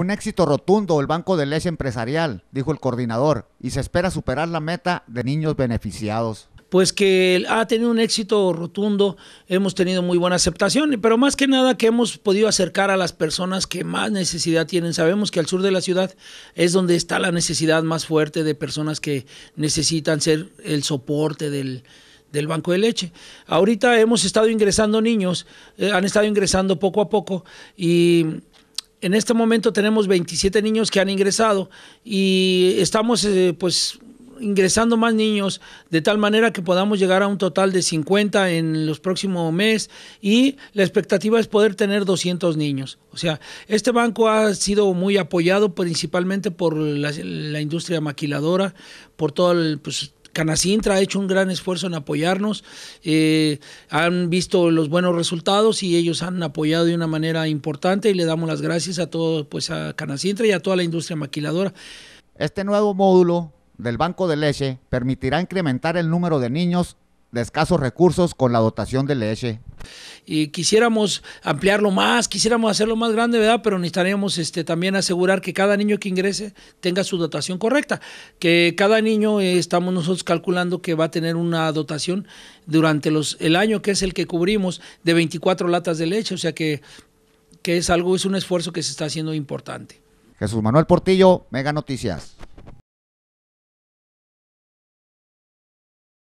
Un éxito rotundo el Banco de Leche Empresarial, dijo el coordinador, y se espera superar la meta de niños beneficiados pues que ha tenido un éxito rotundo, hemos tenido muy buena aceptación, pero más que nada que hemos podido acercar a las personas que más necesidad tienen. Sabemos que al sur de la ciudad es donde está la necesidad más fuerte de personas que necesitan ser el soporte del, banco de leche. Ahorita hemos estado ingresando niños, eh, han estado ingresando poco a poco y en este momento tenemos 27 niños que han ingresado y estamos eh, pues ingresando más niños de tal manera que podamos llegar a un total de 50 en los próximos meses y la expectativa es poder tener 200 niños. O sea, este banco ha sido muy apoyado principalmente por la, industria maquiladora, por todo el, pues, Canacintra ha hecho un gran esfuerzo en apoyarnos, eh, han visto los buenos resultados y ellos han apoyado de una manera importante y le damos las gracias a todos, pues a Canacintra y a toda la industria maquiladora. Este nuevo módulo del Banco de Leche permitirá incrementar el número de niños de escasos recursos con la dotación de leche y quisiéramos ampliarlo más, quisiéramos hacerlo más grande, ¿verdad? Pero necesitaríamos este, también asegurar que cada niño que ingrese tenga su dotación correcta, que cada niño eh, estamos nosotros calculando que va a tener una dotación durante los, el año que es el que cubrimos de 24 latas de leche, o sea que, que es algo, es un esfuerzo que se está haciendo importante. Jesús Manuel Portillo, Mega Noticias.